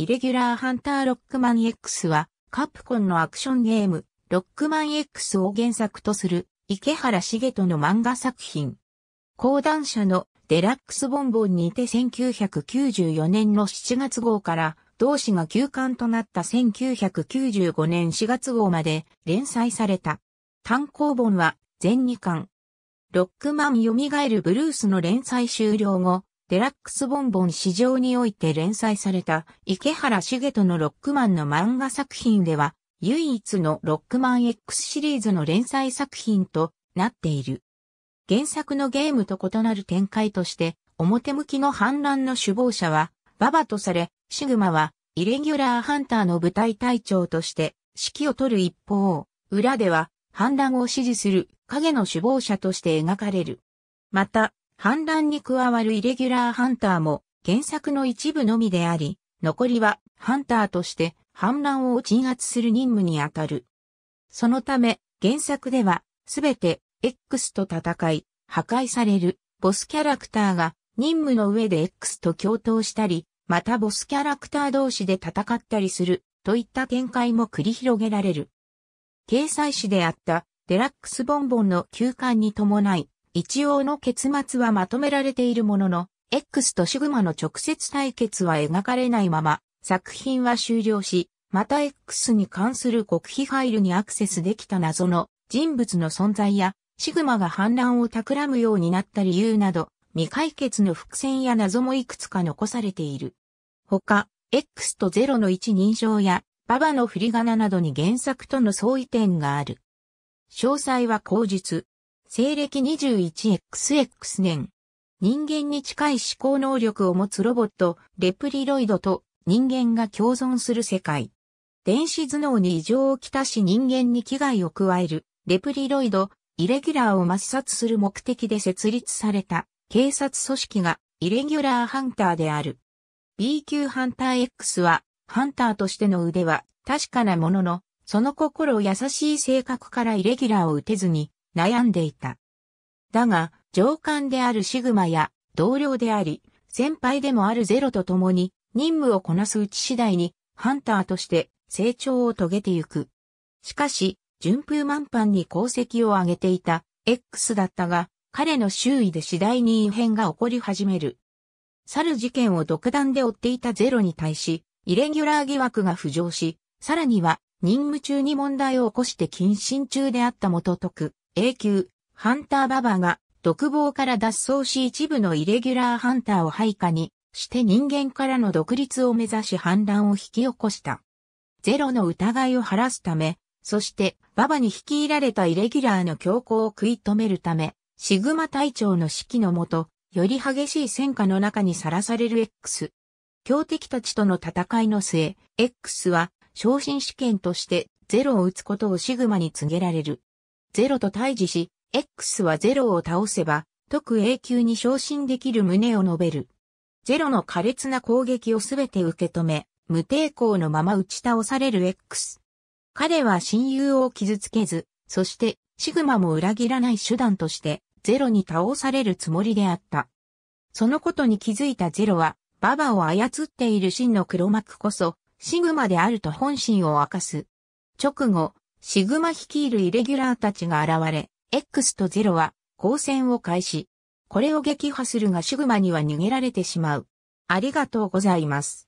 イレギュラーハンターロックマン X は、カプコンのアクションゲーム、ロックマン X を原作とする、池原茂人の漫画作品。講談社のデラックスボンボンにて1994年の7月号から、同誌が休刊となった1995年4月号まで連載された。単行本は全2巻。ロックマン蘇るブルースの連載終了後、デラックスボンボン市場において連載された池原茂人のロックマンの漫画作品では唯一のロックマン X シリーズの連載作品となっている。原作のゲームと異なる展開として表向きの反乱の首謀者はババとされ、シグマはイレギュラーハンターの部隊隊長として指揮を取る一方、裏では反乱を支持する影の首謀者として描かれる。また、反乱に加わるイレギュラーハンターも原作の一部のみであり、残りはハンターとして反乱を鎮圧する任務にあたる。そのため、原作では、すべて X と戦い、破壊されるボスキャラクターが任務の上で X と共闘したり、またボスキャラクター同士で戦ったりするといった展開も繰り広げられる。掲載誌であったデラックスボンボンの休刊に伴い、一応の結末はまとめられているものの、X とシグマの直接対決は描かれないまま、作品は終了し、また X に関する極秘ファイルにアクセスできた謎の人物の存在や、シグマが反乱を企むようになった理由など、未解決の伏線や謎もいくつか残されている。他、X と0の一人称や、ババの振り仮名などに原作との相違点がある。詳細は口述、西暦 21XX 年。人間に近い思考能力を持つロボット、レプリロイドと人間が共存する世界。電子頭脳に異常をきたし人間に危害を加える、レプリロイド、イレギュラーを抹殺する目的で設立された、警察組織が、イレギュラーハンターである。B 級ハンター X は、ハンターとしての腕は確かなものの、その心優しい性格からイレギュラーを打てずに、悩んでいた。だが、上官であるシグマや同僚であり、先輩でもあるゼロと共に任務をこなすうち次第にハンターとして成長を遂げてゆく。しかし、順風満帆に功績を上げていた X だったが、彼の周囲で次第に異変が起こり始める。去る事件を独断で追っていたゼロに対し、イレギュラー疑惑が浮上し、さらには任務中に問題を起こして謹慎中であった元徳、A 級、ハンターババが、独房から脱走し一部のイレギュラーハンターを配下に、して人間からの独立を目指し反乱を引き起こした。ゼロの疑いを晴らすため、そしてババに率いられたイレギュラーの強行を食い止めるため、シグマ隊長の指揮のもと、より激しい戦火の中にさらされる X。強敵たちとの戦いの末、X は昇進試験としてゼロを打つことをシグマに告げられる。ゼロと対峙し、X はゼロを倒せば、特永久に昇進できる旨を述べる。ゼロの苛烈な攻撃をすべて受け止め、無抵抗のまま打ち倒される X。彼は親友を傷つけず、そしてシグマも裏切らない手段としてゼロに倒されるつもりであった。そのことに気づいたゼロは、ババを操っている真の黒幕こそ、シグマであると本心を明かす。直後、シグマ率いるイレギュラーたちが現れ、X と0は交戦を開始。これを撃破するがシグマには逃げられてしまう。ありがとうございます。